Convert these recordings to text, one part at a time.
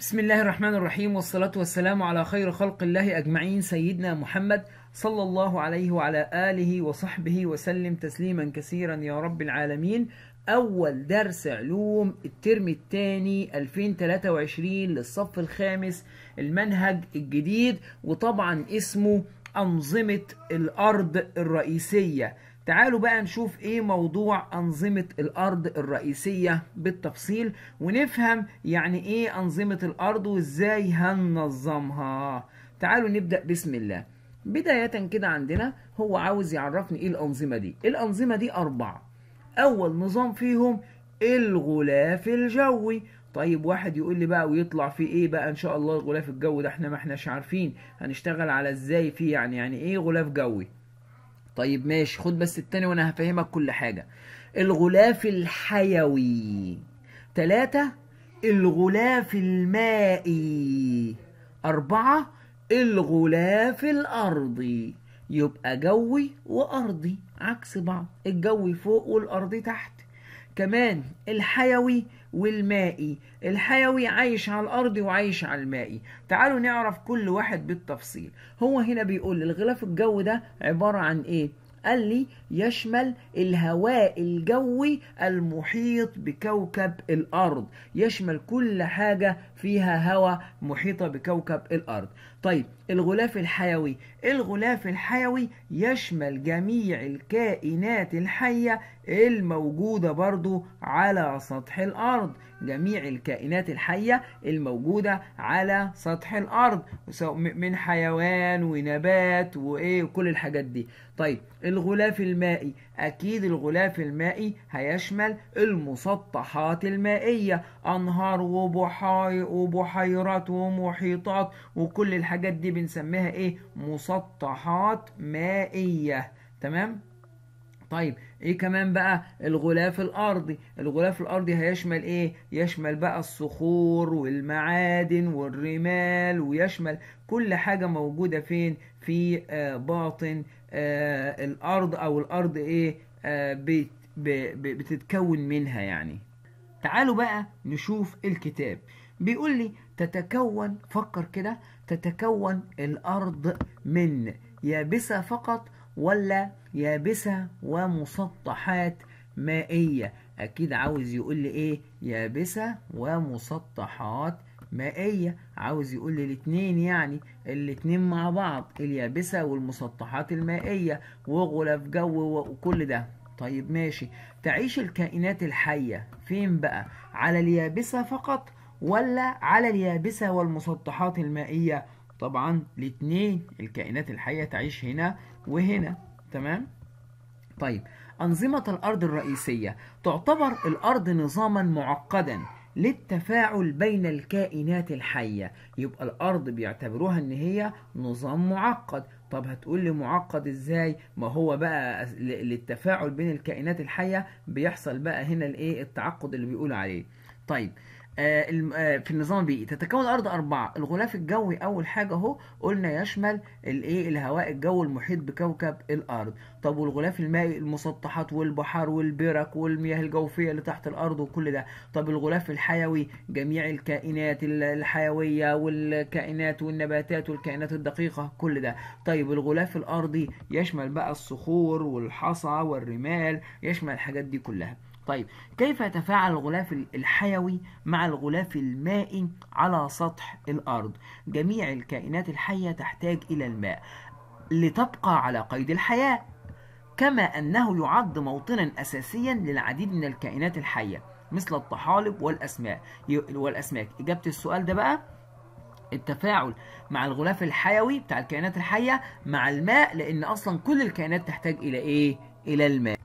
بسم الله الرحمن الرحيم والصلاة والسلام على خير خلق الله أجمعين سيدنا محمد صلى الله عليه وعلى آله وصحبه وسلم تسليما كثيرا يا رب العالمين أول درس علوم الترم الثاني 2023 للصف الخامس المنهج الجديد وطبعا اسمه أنظمة الأرض الرئيسية تعالوا بقى نشوف ايه موضوع انظمة الارض الرئيسية بالتفصيل ونفهم يعني ايه انظمة الارض وازاي هننظمها تعالوا نبدأ بسم الله بداية كده عندنا هو عاوز يعرفني ايه الانظمة دي الانظمة دي اربعة اول نظام فيهم الغلاف الجوي طيب واحد يقول لي بقى ويطلع في ايه بقى ان شاء الله الغلاف الجوي ده احنا ما احناش عارفين هنشتغل على ازاي فيه يعني يعني ايه غلاف جوي طيب ماشي خد بس التاني وانا هفهمك كل حاجة الغلاف الحيوي تلاتة الغلاف المائي أربعة الغلاف الأرضي يبقى جوي وأرضي عكس بعض الجوي فوق والأرضي تحت كمان الحيوي والمائي الحيوي عايش على الأرض وعايش على المائي تعالوا نعرف كل واحد بالتفصيل هو هنا بيقول الغلاف الجوي ده عبارة عن إيه قال لي يشمل الهواء الجوي المحيط بكوكب الأرض يشمل كل حاجة فيها هواء محيطة بكوكب الأرض طيب الغلاف الحيوي الغلاف الحيوي يشمل جميع الكائنات الحية الموجودة برضو على سطح الأرض جميع الكائنات الحية الموجودة على سطح الأرض من حيوان ونبات وإيه وكل الحاجات دي طيب الغلاف المائي أكيد الغلاف المائي هيشمل المسطحات المائية أنهار وبحار وبحيرات ومحيطات وكل الحاجات دي بنسميها إيه مسطحات مائية تمام طيب ايه كمان بقى الغلاف الارضي الغلاف الارضي هيشمل ايه يشمل بقى الصخور والمعادن والرمال ويشمل كل حاجه موجوده فين في آه باطن آه الارض او الارض ايه آه بتتكون منها يعني تعالوا بقى نشوف الكتاب بيقول لي تتكون فكر كده تتكون الارض من يابسه فقط ولا يابسة ومسطحات مائية أكيد عاوز يقول لي إيه يابسة ومسطحات مائية عاوز يقول لي الاتنين يعني الاتنين مع بعض اليابسة والمسطحات المائية وغلاف جو وكل ده طيب ماشي تعيش الكائنات الحية فين بقى على اليابسة فقط ولا على اليابسة والمسطحات المائية طبعا الاتنين الكائنات الحية تعيش هنا وهنا تمام طيب أنظمة الأرض الرئيسية تعتبر الأرض نظاما معقدا للتفاعل بين الكائنات الحية يبقى الأرض بيعتبروها إن هي نظام معقد طب هتقول لي معقد إزاي ما هو بقى للتفاعل بين الكائنات الحية بيحصل بقى هنا الإيه التعقد اللي بيقول عليه طيب آه، آه، في النظام البيئي تتكون الارض اربعه الغلاف الجوي اول حاجه اهو قلنا يشمل الايه الهواء الجو المحيط بكوكب الارض طب والغلاف المائي المسطحات والبحار والبرك والمياه الجوفيه اللي تحت الارض وكل ده طب الغلاف الحيوي جميع الكائنات الحيويه والكائنات والنباتات والكائنات الدقيقه كل ده طيب الغلاف الارضي يشمل بقى الصخور والحصى والرمال يشمل الحاجات دي كلها طيب كيف يتفاعل الغلاف الحيوي مع الغلاف المائي على سطح الأرض جميع الكائنات الحية تحتاج إلى الماء لتبقى على قيد الحياة كما أنه يعد موطنا أساسيا للعديد من الكائنات الحية مثل الطحالب والأسماك والأسماك إجابة السؤال ده بقى التفاعل مع الغلاف الحيوي بتاع الكائنات الحية مع الماء لأن أصلا كل الكائنات تحتاج إلى إيه؟ إلى الماء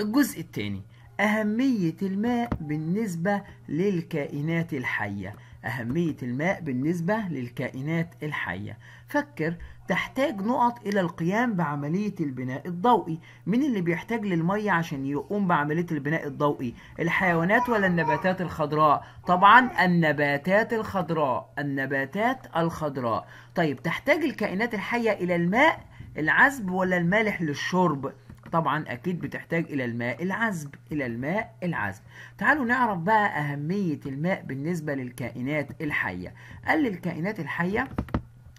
الجزء الثاني أهمية الماء بالنسبة للكائنات الحية أهمية الماء بالنسبة للكائنات الحية فكر تحتاج نقط إلى القيام بعملية البناء الضوئي مين اللي بيحتاج للمية عشان يقوم بعملية البناء الضوئي الحيوانات ولا النباتات الخضراء طبعا النباتات الخضراء النباتات الخضراء طيب تحتاج الكائنات الحية إلى الماء العذب ولا المالح للشرب طبعا أكيد بتحتاج إلى الماء العذب إلى الماء العذب تعالوا نعرف بقى أهمية الماء بالنسبة للكائنات الحية قال للكائنات الحية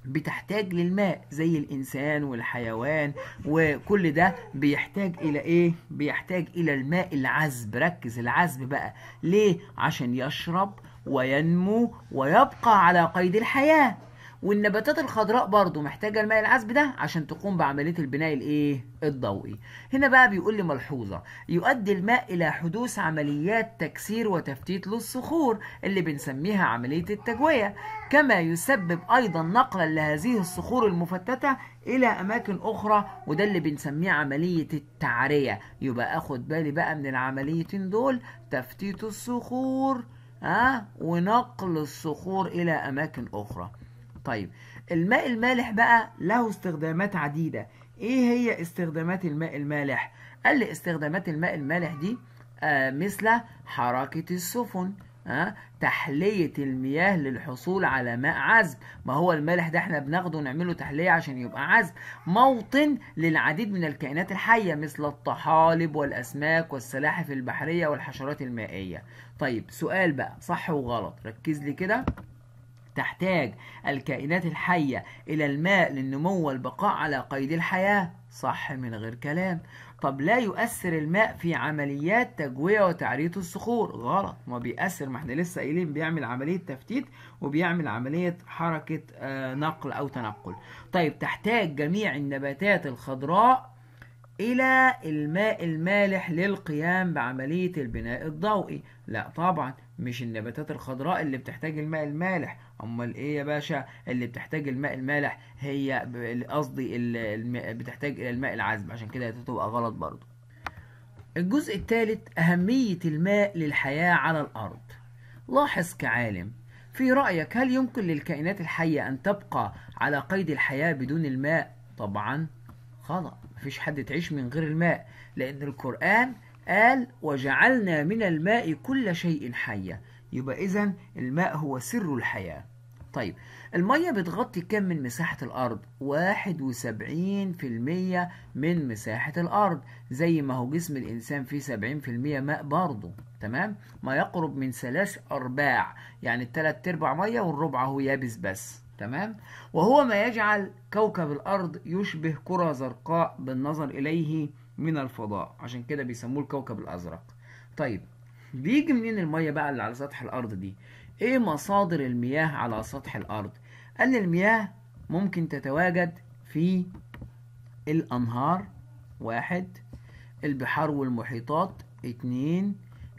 بتحتاج للماء زي الانسان والحيوان وكل ده بيحتاج الى ايه بيحتاج الى الماء العذب ركز العذب بقى ليه عشان يشرب وينمو ويبقى على قيد الحياه والنباتات الخضراء برضو محتاجه الماء العذب ده عشان تقوم بعمليه البناء الايه الضوئي هنا بقى بيقول لي ملحوظه يؤدي الماء الى حدوث عمليات تكسير وتفتيت للصخور اللي بنسميها عمليه التجويه كما يسبب ايضا نقلا لهذه الصخور المفتته الى اماكن اخرى وده اللي بنسميه عمليه التعريه يبقى اخد بالي بقى من العمليتين دول تفتيت الصخور ها ونقل الصخور الى اماكن اخرى طيب الماء المالح بقى له استخدامات عديدة ايه هي استخدامات الماء المالح قال لي استخدامات الماء المالح دي آه مثل حركة السفن أه؟ تحلية المياه للحصول على ماء عذب ما هو المالح ده احنا بناخده ونعمله تحلية عشان يبقى عذب موطن للعديد من الكائنات الحية مثل الطحالب والأسماك والسلاحف البحرية والحشرات المائية طيب سؤال بقى صح وغلط ركز لي كده تحتاج الكائنات الحية إلى الماء للنمو والبقاء على قيد الحياة صح من غير كلام طب لا يؤثر الماء في عمليات تجوية وتعرية الصخور غلط ما بيأثر ما احنا لسه قايلين بيعمل عملية تفتيت وبيعمل عملية حركة آه، نقل أو تنقل طيب تحتاج جميع النباتات الخضراء إلى الماء المالح للقيام بعملية البناء الضوئي لا طبعا مش النباتات الخضراء اللي بتحتاج الماء المالح امال ايه يا باشا اللي بتحتاج الماء المالح هي قصدي بتحتاج الى الماء العذب عشان كده هتبقى غلط برضه الجزء الثالث اهميه الماء للحياه على الارض لاحظ كعالم في رايك هل يمكن للكائنات الحيه ان تبقى على قيد الحياه بدون الماء طبعا خطأ فيش حد تعيش من غير الماء لأن القرآن قال وجعلنا من الماء كل شيء حيا يبقى إذا الماء هو سر الحياة طيب المية بتغطي كم من مساحة الأرض؟ 71% من مساحة الأرض زي ما هو جسم الإنسان فيه 70% ماء برضه تمام؟ ما يقرب من ثلاث أرباع يعني الثلاث أرباع مية والربع هو يابس بس تمام وهو ما يجعل كوكب الأرض يشبه كرة زرقاء بالنظر إليه من الفضاء عشان كده بيسموه الكوكب الأزرق طيب بيجي منين المية بقى اللي على سطح الأرض دي إيه مصادر المياه على سطح الأرض قال المياه ممكن تتواجد في الأنهار واحد البحار والمحيطات اتنين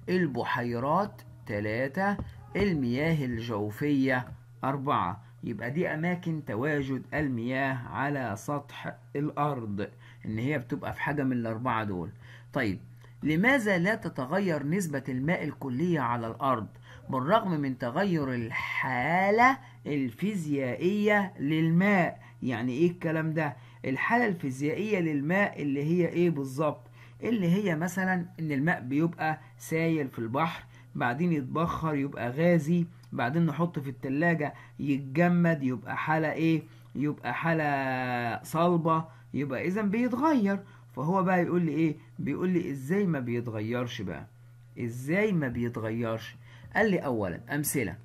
البحيرات تلاتة المياه الجوفية أربعة يبقى دي أماكن تواجد المياه على سطح الأرض إن هي بتبقى في حاجة من الأربعة دول طيب لماذا لا تتغير نسبة الماء الكلية على الأرض بالرغم من تغير الحالة الفيزيائية للماء يعني إيه الكلام ده الحالة الفيزيائية للماء اللي هي إيه بالظبط اللي هي مثلا إن الماء بيبقى سايل في البحر بعدين يتبخر يبقى غازي بعدين نحطه في التلاجة يتجمد يبقى حالة ايه يبقى حالة صلبة يبقى اذا بيتغير فهو بقى يقول لي ايه بيقول لي ازاي ما بيتغيرش بقى ازاي ما بيتغيرش قال لي اولا امثله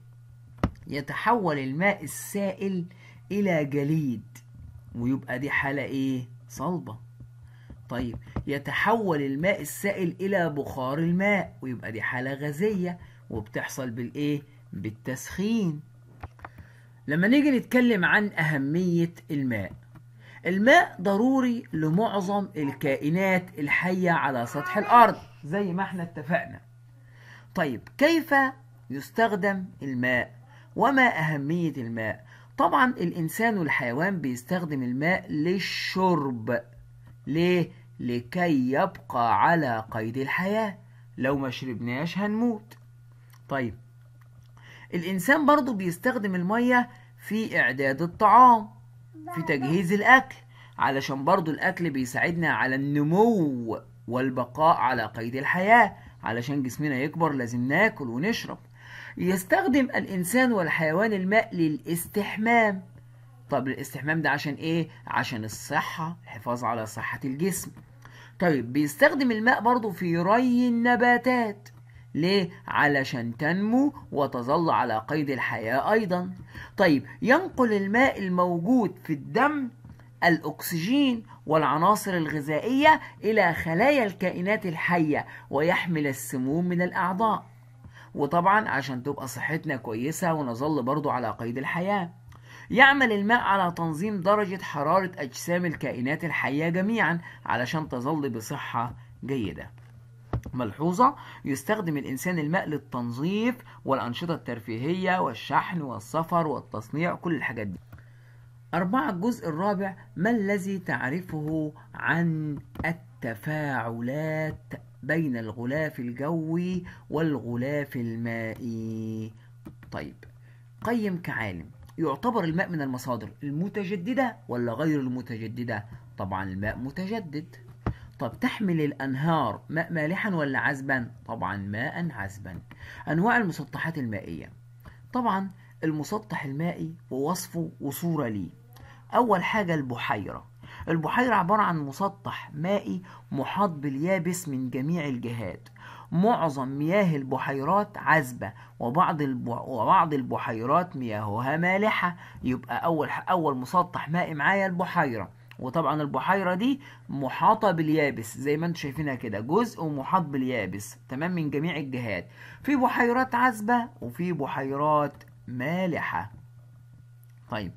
يتحول الماء السائل الى جليد ويبقى دي حاله ايه صلبه طيب يتحول الماء السائل الى بخار الماء ويبقى دي حاله غازيه وبتحصل بالايه بالتسخين لما نيجي نتكلم عن أهمية الماء الماء ضروري لمعظم الكائنات الحية على سطح الأرض زي ما احنا اتفقنا طيب كيف يستخدم الماء وما أهمية الماء طبعا الإنسان والحيوان بيستخدم الماء للشرب ليه؟ لكي يبقى على قيد الحياة لو ما شربناش هنموت طيب الإنسان برضو بيستخدم المية في إعداد الطعام في تجهيز الأكل علشان برضو الأكل بيساعدنا على النمو والبقاء على قيد الحياة علشان جسمنا يكبر لازم ناكل ونشرب يستخدم الإنسان والحيوان الماء للاستحمام طب الاستحمام ده عشان إيه؟ عشان الصحة الحفاظ على صحة الجسم طيب بيستخدم الماء برضو في ري النباتات ليه؟ علشان تنمو وتظل على قيد الحياة أيضا طيب ينقل الماء الموجود في الدم الأكسجين والعناصر الغذائية إلى خلايا الكائنات الحية ويحمل السموم من الأعضاء وطبعا عشان تبقى صحتنا كويسة ونظل برضو على قيد الحياة يعمل الماء على تنظيم درجة حرارة أجسام الكائنات الحية جميعا علشان تظل بصحة جيدة ملحوظة يستخدم الإنسان الماء للتنظيف والأنشطة الترفيهية والشحن والسفر والتصنيع كل الحاجات دي أربعة الجزء الرابع ما الذي تعرفه عن التفاعلات بين الغلاف الجوي والغلاف المائي طيب قيم كعالم يعتبر الماء من المصادر المتجددة ولا غير المتجددة طبعا الماء متجدد طب تحمل الأنهار ماء مالحا ولا عذبا؟ طبعا ماء عذبا أنواع المسطحات المائية طبعا المسطح المائي ووصفه وصورة ليه أول حاجة البحيرة البحيرة عبارة عن مسطح مائي محاط باليابس من جميع الجهات معظم مياه البحيرات عذبة وبعض وبعض البحيرات مياهها مالحة يبقى أول أول مسطح مائي معايا البحيرة وطبعا البحيرة دي محاطة باليابس زي ما انتم شايفينها كده جزء محاط باليابس تمام من جميع الجهات في بحيرات عذبة وفي بحيرات مالحة طيب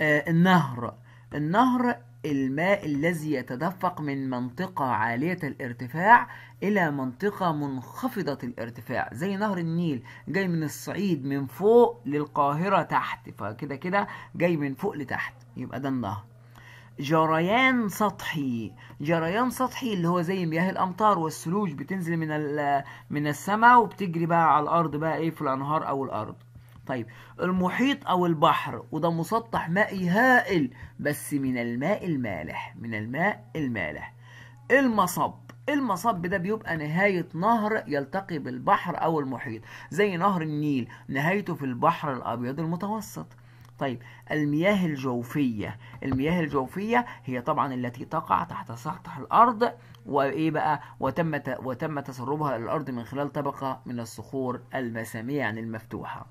آه النهر النهر الماء الذي يتدفق من منطقة عالية الارتفاع إلى منطقة منخفضة الارتفاع زي نهر النيل جاي من الصعيد من فوق للقاهرة تحت فكده كده جاي من فوق لتحت يبقى ده النهر جريان سطحي جريان سطحي اللي هو زي مياه الامطار والثلوج بتنزل من من السماء وبتجري بقى على الارض بقى ايه في الانهار او الارض طيب المحيط او البحر وده مسطح مائي هائل بس من الماء المالح من الماء المالح المصب المصب ده بيبقى نهاية نهر يلتقي بالبحر أو المحيط زي نهر النيل نهايته في البحر الأبيض المتوسط طيب المياه الجوفية المياه الجوفية هي طبعا التي تقع تحت سطح الأرض وإيه بقى وتم وتم تسربها إلى الأرض من خلال طبقة من الصخور المسامية يعني المفتوحة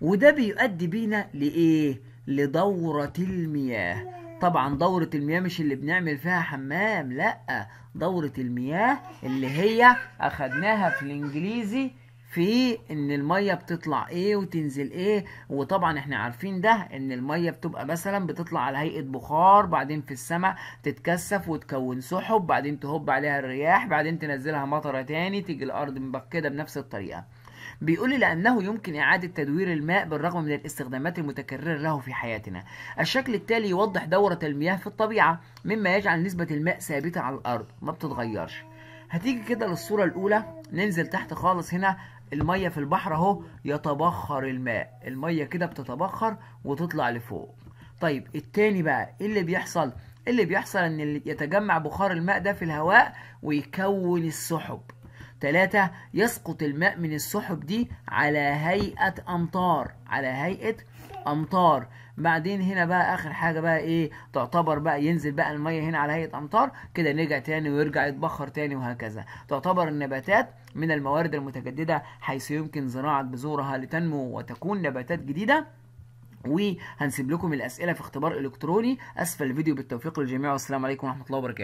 وده بيؤدي بينا لإيه لدورة المياه طبعا دورة المياه مش اللي بنعمل فيها حمام لأ دورة المياه اللي هي أخدناها في الإنجليزي في ان الميه بتطلع ايه وتنزل ايه وطبعا احنا عارفين ده ان الميه بتبقى مثلا بتطلع على هيئه بخار بعدين في السماء تتكثف وتكون سحب بعدين تهب عليها الرياح بعدين تنزلها مطره تاني تيجي الارض مبكده بنفس الطريقه بيقول لي لأنه يمكن إعادة تدوير الماء بالرغم من الاستخدامات المتكررة له في حياتنا. الشكل التالي يوضح دورة المياه في الطبيعة مما يجعل نسبة الماء ثابتة على الأرض ما بتتغيرش. هتيجي كده للصورة الأولى ننزل تحت خالص هنا الميه في البحر اهو يتبخر الماء الميه كده بتتبخر وتطلع لفوق طيب التاني بقى ايه اللي بيحصل إيه اللي بيحصل ان يتجمع بخار الماء ده في الهواء ويكون السحب ثلاثة يسقط الماء من السحب دي على هيئة أمطار على هيئة امطار بعدين هنا بقى اخر حاجه بقى ايه تعتبر بقى ينزل بقى الميه هنا على هيئه امطار كده نرجع تاني ويرجع يتبخر تاني وهكذا تعتبر النباتات من الموارد المتجدده حيث يمكن زراعه بذورها لتنمو وتكون نباتات جديده وهنسيب لكم الاسئله في اختبار الكتروني اسفل الفيديو بالتوفيق للجميع والسلام عليكم ورحمه الله وبركاته